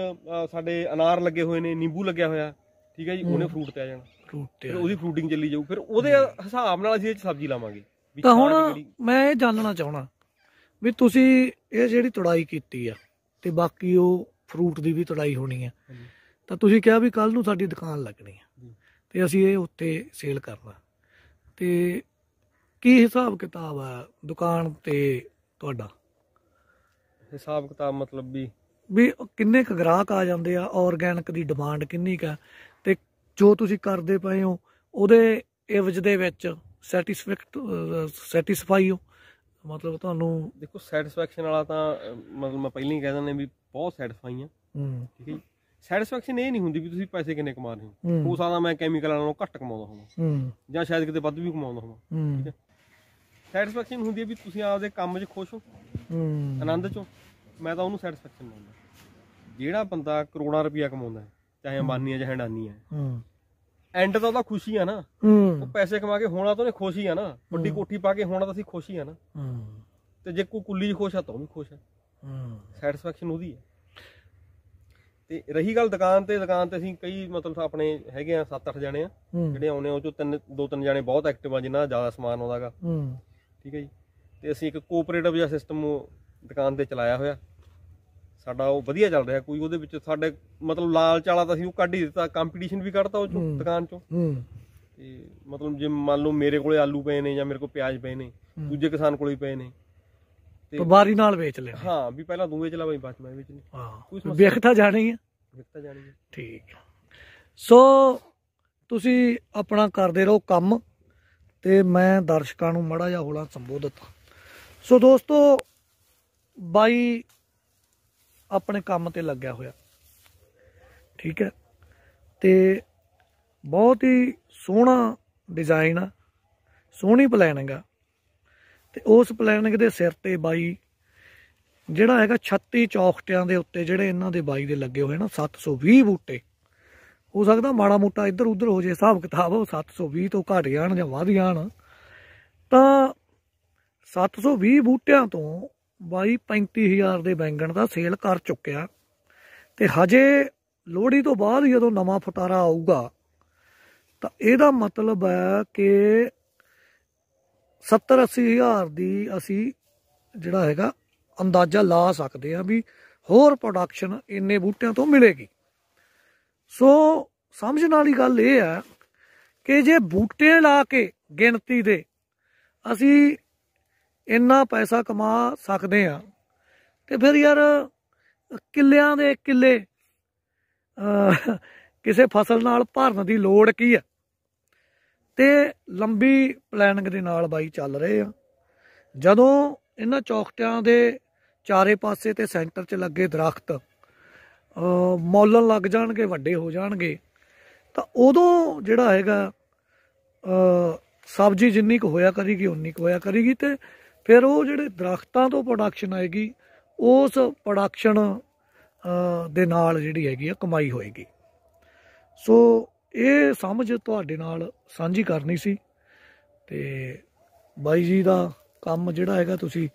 ਸਾਡੇ ਅਨਾਰ ਲੱਗੇ ਹੋਏ ਨੇ ਨਿੰਬੂ ਲੱਗਿਆ ਹੋਇਆ ਠੀਕ ਹੈ ਜੀ ਉਹਨੇ ਫਰੂਟ ਤੇ ਆ ਜਾਣਾ ਫਰੂਟ ਤੇ ਉਹਦੀ ਫਰੂਟਿੰਗ ਚੱਲੀ ਜਾਊ ਫਿਰ ਉਹਦੇ ਹਿਸਾਬ ਨਾਲ ਅਸੀਂ ਇਹ ਚ ਸਬਜ਼ੀ ਲਾਵਾਂਗੇ ਤਾਂ ਹੁਣ ਮੈਂ ਇਹ ਜਾਣਨਾ ਚਾਹਣਾ ਵੀ ਤੁਸੀਂ ਇਹ ਜਿਹੜੀ ਤੜਾਈ ਕੀਤੀ ਆ ਤੇ ਬਾਕੀ ਉਹ ਫਰੂਟ ਦੀ ਵੀ ਤੜਾਈ ਹੋਣੀ ਆ ਤਾਂ ਤੁਸੀਂ ਕਿਹਾ ਵੀ ਕੱਲ ਨੂੰ ਸਾਡੀ ਦੁਕਾਨ ਲੱਗਣੀ ਆ ਤੇ ਅਸੀਂ ਇਹ ਉੱਤੇ ਸੇਲ ਕਰਨਾ ਤੇ ਕੀ ਹਿਸਾਬ ਕਿਤਾਬ ਆ ਦੁਕਾਨ ਤੇ ਤੁਹਾਡਾ ਹਿਸਾਬ ਕਿਤਾਬ ਮਤਲਬ ਵੀ ਵੀ ਕਿੰਨੇ ਕੁ ਗ੍ਰਾਹਕ ਆ ਜਾਂਦੇ ਆ ਆਰਗੈਨਿਕ ਦੀ ਡਿਮਾਂਡ ਕਿੰਨੀ ਕਾ ਤੇ ਜੋ ਤੁਸੀਂ ਕਰਦੇ ਪਏ ਹੋ ਉਹਦੇ ਇਵਜ ਦੇ ਵਿੱਚ ਸੈਟੀਸਫੈਕਟ ਸੈਟੀਸਫਾਈ ਹੋ ਮਤਲਬ ਤੁਹਾਨੂੰ ਦੇਖੋ ਸੈਟੀਸਫੈਕਸ਼ਨ ਵਾਲਾ ਤਾਂ ਮਤਲਬ ਮੈਂ ਪਹਿਲਾਂ ਹੀ ਕਹਿ ਦਿੰਦਾ ਵੀ ਬਹੁਤ ਸੈਟੀਸਫਾਈ ਆ ਠੀਕ ਹੈ ਸੈਟੀਸਫੈਕਸ਼ਨ ਇਹ ਨਹੀਂ ਹੁੰਦੀ ਵੀ ਤੁਸੀਂ ਪੈਸੇ ਕਿੰਨੇ ਕਮਾ ਰਹੇ ਹੋ ਹੋ ਸਕਦਾ ਮੈਂ ਕੈਮੀਕਲ ਨਾਲੋਂ ਘੱਟ ਕਮਾਉਂਦਾ ਹੋਵਾਂ ਜਾਂ ਸ਼ਾਇਦ ਕਿਤੇ ਵੱਧ ਵੀ ਕਮਾਉਂਦਾ ਹੋਵਾਂ ਠੀਕ ਹੈ ਸੈਟੀਸਫੈਕਸ਼ਨ ਹੁੰਦੀ ਹੈ ਵੀ ਤੁਸੀਂ ਆਪਦੇ ਕੰਮ 'ਚ ਖੁਸ਼ ਹੋ ਹੂੰ ਆਨੰਦ 'ਚ ਹੋ ਮੈਂ ਤਾਂ ਉਹਨੂੰ ਸੈਟੀਸਫੈਕਸ਼ਨ ਮੰਨਦਾ ਜਿਹੜਾ ਬੰਦਾ ਕਰੋੜਾਂ ਰੁਪਇਆ ਕਮਾਉਂਦਾ ਹੈ ਚਾਹੇ ਅੰਬਾਨੀ ਹੈ ਚਾਹੇ ਅਡਾਨੀ ਹੈ ਹੂੰ ਐਂਡ ਤਾਂ ਉਹਦਾ ਖੁਸ਼ੀ ਆ ਨਾ ਉਹ ਪੈਸੇ ਕਮਾ ਕੇ ਹੋਣਾ ਤਾਂ ਉਹਨੇ ਖੁਸ਼ੀ ਆ ਨਾ ਵੱਡੀ ਕੋਠੀ ਪਾ ਕੇ ਹੋਣਾ ਤਾਂ ਅਸੀਂ ਖੁਸ਼ੀ ਆ ਨਾ ਹੂੰ ਤੇ ਜੇ ਕੋਈ ਕੁੱਲੀ ਖੁਸ਼ ਆ ਤਾਂ ਉਹ ਵੀ ਖੁਸ਼ ਹੈ ਹੂੰ ਸੈਟੀਸਫੈਕਸ਼ਨ ਉਹਦੀ ਹੈ ਤੇ ਰਹੀ ਗੱਲ ਦੁਕਾਨ ਤੇ ਦੁਕਾਨ ਤੇ ਅਸੀਂ ਕਈ ਮਤਲਬ ਆਪਣੇ ਹੈਗੇ ਆ 7-8 ਜਣੇ ਆ ਜਿਹੜੇ ਆਉਨੇ ਆ ਉਹ ਚੋਂ ਤਿੰਨ ਦੋ ਤਿੰਨ ਜਣੇ ਬਹੁਤ ਐਕਟਿਵ ਆ ਜਿਨ੍ਹਾਂ ਦਾ ਜ਼ਿਆਦਾ ਸਮਾਨ ਆਉਂਦਾਗਾ ਠੀਕ ਹੈ ਜੀ ਤੇ ਅਸੀਂ ਇੱਕ ਕੋਆਪਰੇਟਿਵ ਜਿਹਾ ਸਿਸਟਮ ਦੁਕਾਨ ਤੇ ਚਲਾਇਆ ਹੋਇਆ ਸਾਡਾ ਉਹ ਵਧੀਆ ਚੱਲ ਰਿਹਾ ਕੋਈ ਉਹਦੇ ਵਿੱਚ ਸਾਡੇ ਮਤਲਬ ਲਾਲ ਚਾਲਾ ਤਾਂ ਅਸੀਂ ਉਹ ਕੱਢ ਹੀ ਦਿੱਤਾ ਕੰਪੀਟੀਸ਼ਨ ਵੀ ਕੱਢਤਾ ਉਹ ਚੋਂ ਦੁਕਾਨ ਚੋਂ ਤੇ ਮਤਲਬ ਜੇ ਮੰਨ ਲਓ ਮੇਰੇ ਕੋਲੇ ਆਲੂ ਪਏ ਨੇ ਜਾਂ ਮੇਰੇ ਕੋਲ ਪਿਆਜ਼ ਪਏ ਨੇ ਦੂਜੇ ਕਿਸਾਨ ਕੋਲੇ ਪਏ ਨੇ ਤੇ ਬਾਰੀ ਨਾਲ ਵੇਚ ਲੈ ਹਾਂ ਵੀ ਪਹਿਲਾਂ ਦੋਵੇਂ ਚਲਾ ਬਾਈ ਬਾਅਦ ਮੈਂ ਵੇਚ ਨਹੀਂ ਹਾਂ ਵੇਖਤਾ ਜਾਣੀ ਹੈ ਵੇਖਤਾ ਜਾਣੀ ਹੈ ਠੀਕ ਸੋ ਤੁਸੀਂ ਆਪਣਾ ਕਰਦੇ ਰਹੋ ਕੰਮ ਤੇ ਮੈਂ ਦਰਸ਼ਕਾਂ ਨੂੰ ਮੜਾ ਜਾ ਹੋਲਾ ਸੰਬੋਧਿਤ ਸੋ ਦੋਸਤੋ ਬਾਈ ਆਪਣੇ ਕੰਮ ਤੇ ਲੱਗਿਆ ਹੋਇਆ ਠੀਕ ਹੈ ਤੇ ਬਹੁਤ ਹੀ ਸੋਹਣਾ ਡਿਜ਼ਾਈਨ ਆ ਸੋਹਣੀ ਪਲੈਨਿੰਗ ਆ ਤੇ ਉਸ ਪਲੈਨਿੰਗ ਦੇ ਸਿਰ ਤੇ ਬਾਈ ਜਿਹੜਾ ਹੈਗਾ 36 ਚੌਕਟਿਆਂ ਦੇ ਉੱਤੇ ਜਿਹੜੇ ਇਹਨਾਂ ਦੇ ਬਾਈ ਦੇ ਲੱਗੇ ਹੋਏ ਨਾ 720 ਬੂਟੇ ਹੋ ਸਕਦਾ ਮਾੜਾ ਮੋਟਾ ਇੱਧਰ ਉੱਧਰ ਹੋ ਜੇ ਹਿਸਾਬ ਕਿਤਾਬ 720 ਤੋਂ ਘਟ ਜਾਣ ਜਾਂ ਵਧ ਜਾਣ ਤਾਂ 720 ਬੂਟਿਆਂ ਤੋਂ ਬਾਈ 35000 ਦੇ ਬੈਂਗਣ ਦਾ ਸੇਲ ਕਰ ਚੁੱਕਿਆ ਤੇ ਹਜੇ ਲੋਹੜੀ ਤੋਂ ਬਾਅਦ ਜਦੋਂ ਨਵਾਂ ਫਟਾਰਾ ਆਊਗਾ ਤਾਂ ਇਹਦਾ ਮਤਲਬ ਹੈ ਕਿ 70 80000 ਦੀ ਅਸੀਂ ਜਿਹੜਾ ਹੈਗਾ ਅੰਦਾਜ਼ਾ ਲਾ ਸਕਦੇ ਆ ਵੀ ਹੋਰ ਪ੍ਰੋਡਕਸ਼ਨ ਇੰਨੇ ਬੂਟਿਆਂ ਤੋਂ ਮਿਲੇਗੀ ਸੋ ਸਮਝਣ ਵਾਲੀ ਗੱਲ ਇਹ ਆ ਕਿ ਜੇ ਬੂਟੇ ਲਾ ਕੇ ਗਿਣਤੀ ਦੇ ਅਸੀਂ ਇੰਨਾ ਪੈਸਾ ਕਮਾ ਸਕਦੇ ਆ ਤੇ ਫਿਰ ਯਾਰ ਕਿੱਲਿਆਂ ਦੇ ਕਿੱਲੇ ਕਿਸੇ ਫਸਲ ਨਾਲ ਭਰਨ ਦੀ ਲੋੜ ਕੀ ਆ ਤੇ ਲੰਬੀ ਪਲੈਨਿੰਗ ਦੇ ਨਾਲ ਬਾਈ ਚੱਲ ਰਹੇ ਆ ਜਦੋਂ ਇਹਨਾਂ ਚੌਕਟਿਆਂ ਦੇ ਚਾਰੇ ਪਾਸੇ ਤੇ ਸੈਂਟਰ 'ਚ ਲੱਗੇ ਦਰਖਤ ਮੌਲਣ ਲੱਗ ਜਾਣਗੇ ਵੱਡੇ ਹੋ ਜਾਣਗੇ ਤਾਂ ਉਦੋਂ ਜਿਹੜਾ ਹੈਗਾ ਸਬਜ਼ੀ ਜਿੰਨੀ ਕੁ ਹੋਇਆ ਕਰੇਗੀ ਉਨੀ ਕੁ ਹੋਇਆ ਕਰੇਗੀ ਤੇ ਫਿਰ ਉਹ ਜਿਹੜੇ ਦਰਖਤਾਂ ਤੋਂ ਪ੍ਰੋਡਕਸ਼ਨ ਆਏਗੀ ਉਸ ਪ੍ਰੋਡਕਸ਼ਨ ਦੇ ਨਾਲ ਜਿਹੜੀ ਹੈਗੀ ਆ ਕਮਾਈ ਹੋਏਗੀ ਸੋ ਇਹ ਸਮਝ ਤੁਹਾਡੇ ਨਾਲ ਸਾਂਝੀ ਕਰਨੀ ਸੀ ਤੇ ਬਾਈ ਜੀ ਦਾ ਕੰਮ ਜਿਹੜਾ ਹੈਗਾ ਤੁਸੀਂ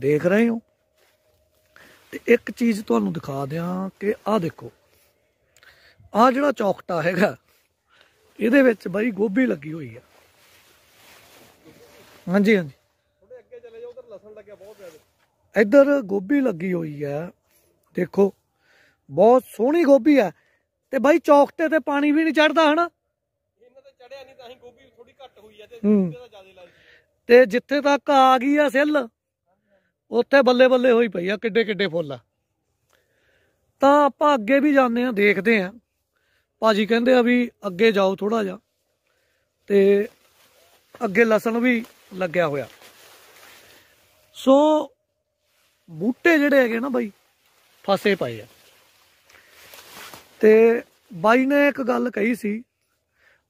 ਦੇਖ ਰਹੇ ਹੋ ਤੇ ਇੱਕ ਚੀਜ਼ ਤੁਹਾਨੂੰ ਦਿਖਾ ਦਿਆਂ ਕਿ ਆਹ ਦੇਖੋ ਆਹ ਜਿਹੜਾ ਚੌਕਟਾ ਹੈਗਾ ਇਹਦੇ ਵਿੱਚ ਬਾਈ ਗੋਭੀ ਲੱਗੀ ਹੋਈ ਆ ਹਾਂਜੀ ਹਾਂਜੀ ਥੋੜੇ ਅੱਗੇ ਚਲੇ ਜਾ ਉਧਰ ਲਸਣ ਲੱਗਿਆ ਬਹੁਤ ਜ਼ਿਆਦਾ ਇੱਧਰ ਗੋਭੀ ਲੱਗੀ ਹੋਈ ਆ ਦੇਖੋ ਬਹੁਤ ਸੋਹਣੀ ਗੋਭੀ ਆ ਤੇ ਬਾਈ ਚੌਕਟੇ ਤੇ ਪਾਣੀ ਵੀ ਨਹੀਂ ਚੜਦਾ ਹਨਾ ਇਹਨਾਂ ਤੇ ਚੜਿਆ ਨਹੀਂ ਤਾਂ ਅਸੀਂ ਗੋਭੀ ਥੋੜੀ ਘੱਟ ਹੋਈ ਆ ਤੇ ਜ਼ਿਆਦਾ ਲੱਗ ਤੇ ਜਿੱਥੇ ਤੱਕ ਆ ਗਈ ਆ ਸਿੱਲ ਉੱਥੇ ਬੱਲੇ ਬੱਲੇ ਹੋਈ ਪਈ ਆ ਕਿੱਡੇ ਕਿੱਡੇ ਫੁੱਲ ਆ ਤਾਂ ਆਪਾਂ ਅੱਗੇ ਵੀ ਜਾਂਦੇ ਆ ਦੇਖਦੇ ਆ ਭਾਜੀ ਕਹਿੰਦੇ ਆ ਵੀ ਅੱਗੇ ਜਾਓ ਥੋੜਾ ਜਿਹਾ ਤੇ ਅੱਗੇ ਲਸਣ ਵੀ ਲੱਗਿਆ ਹੋਇਆ ਸੋ ਬੂਟੇ ਜਿਹੜੇ ਹੈਗੇ ਨਾ ਬਾਈ ਫਸੇ ਪਏ ਆ ਤੇ ਬਾਈ ਨੇ ਇੱਕ ਗੱਲ ਕਹੀ ਸੀ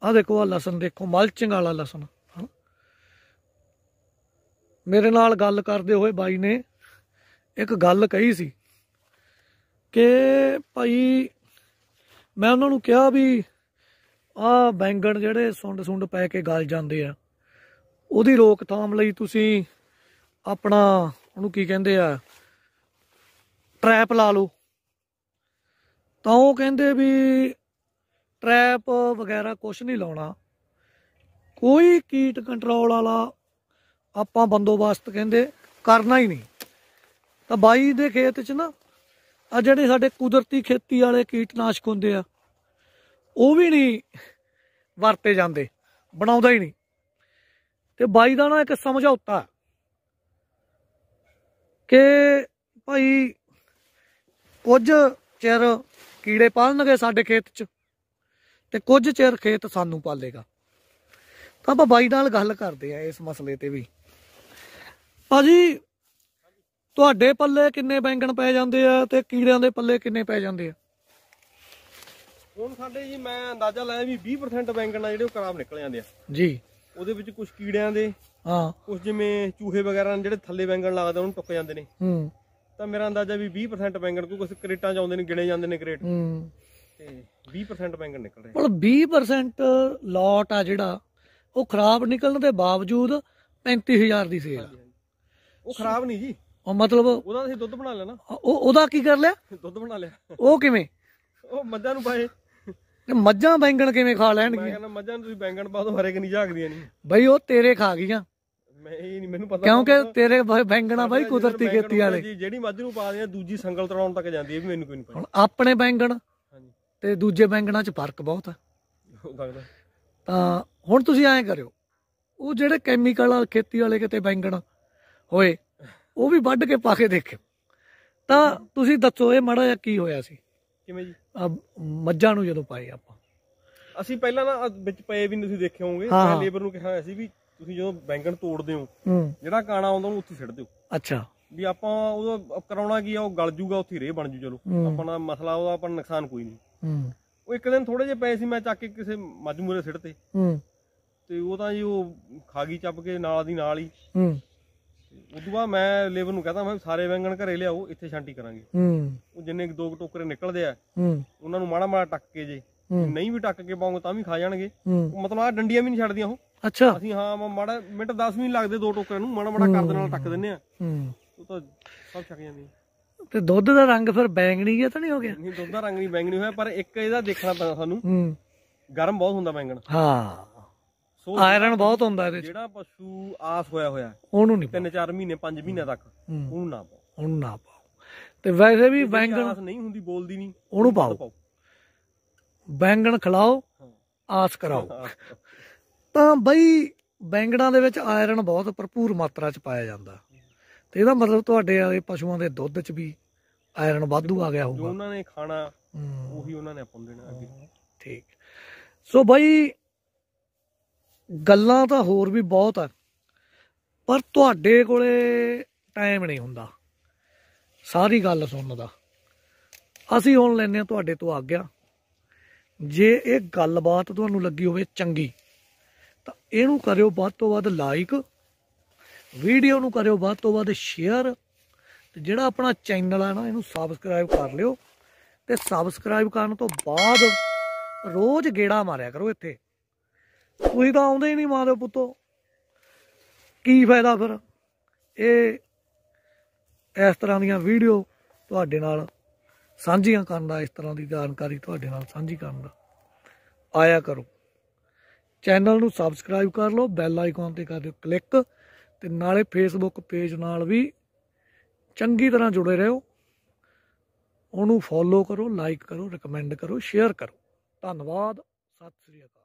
ਆ ਦੇਖੋ ਆ ਲਸਣ ਦੇਖੋ ਮਲਚਿੰਗ ਵਾਲਾ ਲਸਣ ਮੇਰੇ ਨਾਲ ਗੱਲ ਕਰਦੇ ਹੋਏ ਬਾਈ ਨੇ ਇੱਕ ਗੱਲ ਕਹੀ ਸੀ ਕਿ ਭਾਈ ਮੈਂ ਉਹਨਾਂ ਨੂੰ ਕਿਹਾ ਵੀ ਆ ਬੈਂਗਣ ਜਿਹੜੇ ਸੁੰਡ ਸੁੰਡ ਪੈ ਕੇ ਗਲ ਜਾਂਦੇ ਆ ਉਹਦੀ ਰੋਕਥਾਮ ਲਈ ਤੁਸੀਂ ਆਪਣਾ ਉਹਨੂੰ ਕੀ ਕਹਿੰਦੇ ਆ ਟਰੈਪ ਲਾ ਲਓ ਤਾਂ ਉਹ ਕਹਿੰਦੇ ਵੀ ਟਰੈਪ ਵਗੈਰਾ ਕੁਝ ਨਹੀਂ ਲਾਉਣਾ ਕੋਈ ਕੀਟ ਕੰਟਰੋਲ ਵਾਲਾ ਆਪਾਂ ਬੰਦੋਬਸਤ ਕਹਿੰਦੇ ਕਰਨਾ ਹੀ ਨਹੀਂ ਤਾਂ ਬਾਈ ਦੇ ਖੇਤ 'ਚ ਨਾ ਆ ਜਿਹੜੇ ਸਾਡੇ ਕੁਦਰਤੀ ਖੇਤੀ ਵਾਲੇ ਕੀਟਨਾਸ਼ਕ ਹੁੰਦੇ ਆ ਉਹ ਵੀ ਨਹੀਂ ਵਰਤੇ ਜਾਂਦੇ ਬਣਾਉਂਦਾ ਹੀ ਨਹੀਂ ਤੇ ਬਾਈ ਦਾ ਨਾ ਇੱਕ ਸਮਝੌਤਾ ਕਿ ਭਾਈ ਕੁਝ ਚਿਰ ਕੀੜੇ ਪਾਲਣਗੇ ਸਾਡੇ ਖੇਤ 'ਚ ਤੇ ਕੁਝ ਚਿਰ ਖੇਤ ਸਾਨੂੰ ਪਾਲੇਗਾ ਤਾਂ ਆਪਾਂ ਬਾਈ ਨਾਲ ਗੱਲ ਕਰਦੇ ਆ ਇਸ ਮਸਲੇ ਤੇ ਵੀ ਭਾਜੀ ਤੁਹਾਡੇ ਪੱਲੇ ਕਿੰਨੇ ਬੈਂਗਣ ਪੈ ਜਾਂਦੇ ਆ ਤੇ ਕੀੜਿਆਂ ਦੇ ਪੱਲੇ ਕਿੰਨੇ ਪੈ ਜਾਂਦੇ ਆ ਹੁਣ ਸਾਡੇ ਜੀ ਮੈਂ ਅੰਦਾਜ਼ਾ ਲਾਇਆ ਵੀ 20% ਬੈਂਗਣ ਆ ਜਿਹੜੇ ਉਹ ਖਰਾਬ ਨਿਕਲ ਜਾਂਦੇ ਆ ਜੀ ਉਹਦੇ ਵਿੱਚ ਕੁਝ ਕੀੜਿਆਂ ਦੇ ਹਾਂ ਕੁਝ ਜਿਵੇਂ ਚੂਹੇ ਵਗੈਰਾ ਨੇ ਜਿਹੜੇ ਥੱਲੇ ਬੈਂਗਣ ਲੱਗਦੇ ਉਹਨੂੰ ਟੁੱਕ ਜਾਂਦੇ ਨੇ ਹੂੰ ਤਾਂ ਮੇਰਾ ਅੰਦਾਜ਼ਾ ਵੀ 20% ਬੈਂਗਣ ਕਿਉਂਕਿ ਕਰੇਟਾਂ ਚ ਆਉਂਦੇ ਨੇ ਗਿਣੇ ਜਾਂਦੇ ਨੇ ਕਰੇਟ ਹੂੰ ਤੇ 20% ਬੈਂਗਣ ਨਿਕਲ ਰਹੇ ਪਰ 20% ਲੋਟ ਆ ਜਿਹੜਾ ਉਹ ਖਰਾਬ ਨਿਕਲਣ ਦੇ ਬਾਵਜੂਦ 35000 ਦੀ ਸੇਲ ਉਹ ਖਰਾਬ ਨਹੀਂ ਜੀ ਉਹ ਮਤਲਬ ਉਹਦਾ ਅਸੀਂ ਦੁੱਧ ਬਣਾ ਲੈਣਾ ਉਹ ਉਹਦਾ ਕੀ ਕਰ ਲਿਆ ਦੁੱਧ ਬਣਾ ਲਿਆ ਉਹ ਕਿਵੇਂ ਉਹ ਮੱਝਾਂ ਨੂੰ ਪਾਏ ਮੱਝਾਂ ਬੈਂਗਣ ਕਿਵੇਂ ਖਾ ਲੈਣਗੀਆਂ ਮੈਂ ਕਹਿੰਦਾ ਮੱਝਾਂ ਨੂੰ ਤੁਸੀਂ ਬੈਂਗਣ ਪਾ ਦੋ ਹਰੇ ਕਿ ਨਹੀਂ ਝਾਕਦੀਆਂ ਨਹੀਂ ਬਈ ਉਹ ਤੇਰੇ ਖਾ ਗਈਆਂ ਮੈਂ ਇਹ ਨਹੀਂ ਮੈਨੂੰ ਪਤਾ ਕਿਉਂਕਿ ਤੇਰੇ ਬੈਂਗਣਾ ਬਾਈ ਕੁਦਰਤੀ ਖੇਤੀ ਵਾਲੇ ਜਿਹੜੀ ਮੱਝ ਨੂੰ ਪਾ ਦਿਆਂ ਦੂਜੀ ਸੰਗਲ ਤੜਾਉਣ ਤੱਕ ਜਾਂਦੀ ਇਹ ਵੀ ਮੈਨੂੰ ਕੋਈ ਨਹੀਂ ਪਤਾ ਹੁਣ ਆਪਣੇ ਬੈਂਗਣ ਤੇ ਦੂਜੇ ਬੈਂਗਣਾ 'ਚ ਫਰਕ ਬਹੁਤ ਆ ਤਾਂ ਹੁਣ ਤੁਸੀਂ ਐਂ ਕਰਿਓ ਉਹ ਜਿਹੜੇ ਕੈਮੀਕਲ ਖੇਤੀ ਵਾਲੇ ਕਿਤੇ ਬੈਂਗਣ ਹੋਏ ਉਹ ਵੀ ਵੱਢ ਕੇ ਪਾ ਕੇ ਦੇਖੇ ਤਾਂ ਤੁਸੀਂ ਦੱਸੋ ਇਹ ਮੜਾ ਜਾਂ ਕੀ ਹੋਇਆ ਸੀ ਕਿਵੇਂ ਜੀ ਆ ਮੱਝਾਂ ਨੂੰ ਜਦੋਂ ਪਾਏ ਆਪਾਂ ਅਸੀਂ ਪਹਿਲਾਂ ਨਾ ਵਿੱਚ ਪਏ ਵੀ ਨਹੀਂ ਤੁਸੀਂ ਦੇਖੇ ਹੋਵੋਗੇ ਮੈਂ ਲੇਬਰ ਨੂੰ ਕਿਹਾ ਹੋਇਆ ਸੀ ਵੀ ਤੁਸੀਂ ਜਦੋਂ ਬੈਂਗਣ ਤੋੜਦੇ ਹੋ ਜਿਹੜਾ ਕਾਣਾ ਆਉਂਦਾ ਉਹਨੂੰ ਉੱਥੇ ਸਿੱਟ ਦਿਓ ਅੱਛਾ ਵੀ ਆਪਾਂ ਉਹਦਾ ਕਰਾਉਣਾ ਕੀ ਆ ਉਹ ਗਲ ਜੂਗਾ ਉੱਥੇ ਰੇ ਬਣ ਜੂ ਚਲੋ ਆਪਣਾ ਮਸਲਾ ਉਹਦਾ ਆਪਾਂ ਨੁਕਸਾਨ ਕੋਈ ਨਹੀਂ ਉਹ ਇੱਕ ਦਿਨ ਥੋੜੇ ਜਿਹਾ ਪਏ ਸੀ ਮੈਂ ਚੱਕ ਕੇ ਕਿਸੇ ਮਜਮੂਰੇ ਸਿੱਟ ਤੇ ਤੇ ਉਹ ਤਾਂ ਜੀ ਉਹ ਖਾਗੀ ਚੱਪ ਕੇ ਨਾਲ ਦੀ ਨਾਲ ਹੀ ਉਦੋਂ ਬਾਅਦ ਮੈਂ ਲੇਬਰ ਨੂੰ ਕਹਤਾ ਮੈਂ ਸਾਰੇ ਵੈਂਗਣ ਘਰੇ ਲਿਆਓ ਇੱਥੇ ਛਾਂਟੀ ਕਰਾਂਗੇ ਹੂੰ ਉਹ ਜਿੰਨੇ ਦੋ ਟੋਕਰੇ ਨਿਕਲਦੇ ਆ ਹੂੰ ਉਹਨਾਂ ਨੂੰ ਮਾੜਾ ਮਾੜਾ ਟੱਕ ਕੇ ਜੇ ਨਹੀਂ ਵੀ ਟੱਕ ਕੇ ਪਾਉਂਗੇ ਤਾਂ ਵੀ ਖਾ ਜਾਣਗੇ ਮਤਲਬ ਆ ਡੰਡੀਆਂ ਵੀ ਨਹੀਂ ਛੱਡਦੀਆਂ ਉਹ ਅੱਛਾ ਅਸੀਂ ਹਾਂ ਮਾੜਾ ਮਿੰਟ 10 ਵੀ ਨਹੀਂ ਲੱਗਦੇ ਦੋ ਟੋਕਰੇ ਨੂੰ ਮਾੜਾ ਮਾੜਾ ਕਰਦ ਨਾਲ ਟੱਕ ਦਿੰਨੇ ਆ ਹੂੰ ਉਹ ਤਾਂ ਸਭ ਛੱਕ ਜਾਂਦੀ ਤੇ ਦੁੱਧ ਦਾ ਰੰਗ ਫਿਰ ਬੈਂਗਣੀ ਜਿਹਾ ਤਾਂ ਨਹੀਂ ਹੋ ਗਿਆ ਨਹੀਂ ਦੁੱਧ ਦਾ ਰੰਗ ਨਹੀਂ ਬੈਂਗਣੀ ਹੋਇਆ ਪਰ ਇੱਕ ਇਹਦਾ ਦੇਖਣਾ ਪੈਂਦਾ ਸਾਨੂੰ ਹੂੰ ਗਰਮ ਬਹੁਤ ਹੁੰਦਾ ਬੈਂਗਣ ਹਾਂ ਆਇਰਨ ਬਹੁਤ ਹੁੰਦਾ ਇਹਦੇ ਜਿਹੜਾ ਪਸ਼ੂ ਆਸ ਹੋਇਆ ਹੋਇਆ ਉਹਨੂੰ ਨਹੀਂ ਤਿੰਨ ਚਾਰ ਮਹੀਨੇ ਪੰਜ ਮਹੀਨੇ ਤੱਕ ਉਹਨੂੰ ਨਾ ਪਾਓ ਉਹਨੂੰ ਨਾ ਪਾਓ ਤੇ ਵੈਸੇ ਵੀ ਬੈਂਗਣ ਆਸ ਨਹੀਂ ਹੁੰਦੀ ਬੋਲਦੀ ਨਹੀਂ ਉਹਨੂੰ ਪਾਓ ਬੈਂਗਣ ਖਿਲਾਓ ਆਸ ਕਰਾਓ ਤਾਂ ਬਈ ਬੈਂਗਣਾਂ ਦੇ ਵਿੱਚ ਆਇਰਨ ਬਹੁਤ ਭਰਪੂਰ ਮਾਤਰਾ ਚ ਪਾਇਆ ਜਾਂਦਾ ਤੇ ਇਹਦਾ ਮਤਲਬ ਤੁਹਾਡੇ ਵਾਲੇ ਪਸ਼ੂਆਂ ਦੇ ਦੁੱਧ ਚ ਵੀ ਆਇਰਨ ਵਾਧੂ ਆ ਗਿਆ ਹੋਊਗਾ ਜੋ ਉਹਨਾਂ ਨੇ ਖਾਣਾ ਉਹੀ ਉਹਨਾਂ ਨੇ ਆਪਾਂ ਦੇਣਾ ਅੱਗੇ ਠੀਕ ਸੋ ਬਈ ਗੱਲਾਂ ਤਾਂ ਹੋਰ ਵੀ ਬਹੁਤ ਆ ਪਰ ਤੁਹਾਡੇ ਕੋਲੇ ਟਾਈਮ ਨਹੀਂ ਹੁੰਦਾ ਸਾਰੀ ਗੱਲ ਸੁਣਨ ਦਾ ਅਸੀਂ ਹੁਣ ਲੈਨੇ ਆ ਤੁਹਾਡੇ ਤੋਂ ਆਗਿਆ ਜੇ ਇਹ ਗੱਲਬਾਤ ਤੁਹਾਨੂੰ ਲੱਗੀ ਹੋਵੇ ਚੰਗੀ ਤਾਂ ਇਹਨੂੰ ਕਰਿਓ ਵੱਧ ਤੋਂ ਵੱਧ ਲਾਈਕ ਵੀਡੀਓ ਨੂੰ ਕਰਿਓ ਵੱਧ ਤੋਂ ਵੱਧ ਸ਼ੇਅਰ ਤੇ ਜਿਹੜਾ ਆਪਣਾ ਚੈਨਲ ਆ ਨਾ ਇਹਨੂੰ ਸਬਸਕ੍ਰਾਈਬ ਕਰ ਲਿਓ ਤੇ ਸਬਸਕ੍ਰਾਈਬ ਕਰਨ ਤੋਂ ਬਾਅਦ ਰੋਜ਼ ਗੇੜਾ ਮਾਰਿਆ ਕਰੋ ਇੱਥੇ ਤੁਸੀਂ ਤਾਂ ਆਉਂਦੇ ਹੀ ਨਹੀਂ ਮਾਰੋ ਪੁੱਤੋ ਕੀ ਫਾਇਦਾ ਫਿਰ ਇਹ ਇਸ ਤਰ੍ਹਾਂ ਦੀਆਂ ਵੀਡੀਓ ਤੁਹਾਡੇ ਨਾਲ ਸਾਂਝੀਆਂ ਕਰਨ ਦਾ ਇਸ ਤਰ੍ਹਾਂ ਦੀ ਜਾਣਕਾਰੀ ਤੁਹਾਡੇ ਨਾਲ ਸਾਂਝੀ ਕਰਨ ਦਾ ਆਇਆ ਕਰੋ ਚੈਨਲ ਨੂੰ ਸਬਸਕ੍ਰਾਈਬ ਕਰ ਲਓ ਬੈਲ ਆਈਕਨ ਤੇ ਕਰ ਦਿਓ ਕਲਿੱਕ ਤੇ ਨਾਲੇ ਫੇਸਬੁੱਕ ਪੇਜ ਨਾਲ ਵੀ ਚੰਗੀ ਤਰ੍ਹਾਂ ਜੁੜੇ ਰਹੋ ਉਹਨੂੰ ਫੋਲੋ ਕਰੋ ਲਾਈਕ ਕਰੋ ਰეკਮੈਂਡ ਕਰੋ ਸ਼ੇਅਰ ਕਰੋ ਧੰਨਵਾਦ ਸਤਿ ਸ੍ਰੀ ਅਕਾਲ